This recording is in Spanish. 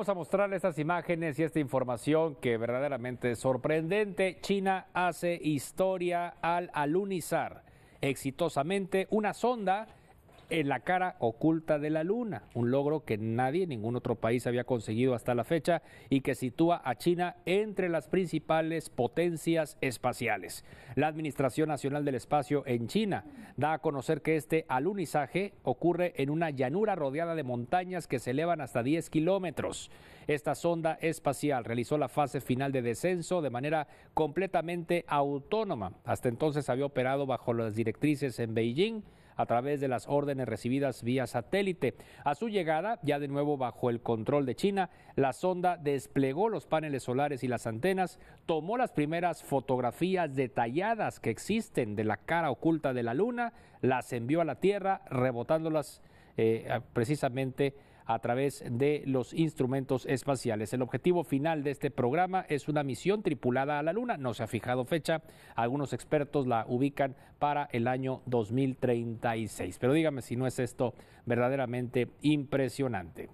Vamos a mostrar estas imágenes y esta información que verdaderamente es sorprendente. China hace historia al alunizar exitosamente una sonda en la cara oculta de la Luna, un logro que nadie, ningún otro país había conseguido hasta la fecha y que sitúa a China entre las principales potencias espaciales. La Administración Nacional del Espacio en China da a conocer que este alunizaje ocurre en una llanura rodeada de montañas que se elevan hasta 10 kilómetros. Esta sonda espacial realizó la fase final de descenso de manera completamente autónoma. Hasta entonces había operado bajo las directrices en Beijing a través de las órdenes recibidas vía satélite. A su llegada, ya de nuevo bajo el control de China, la sonda desplegó los paneles solares y las antenas, tomó las primeras fotografías detalladas que existen de la cara oculta de la Luna, las envió a la Tierra, rebotándolas eh, precisamente a través de los instrumentos espaciales. El objetivo final de este programa es una misión tripulada a la Luna. No se ha fijado fecha. Algunos expertos la ubican para el año 2036. Pero dígame si no es esto verdaderamente impresionante.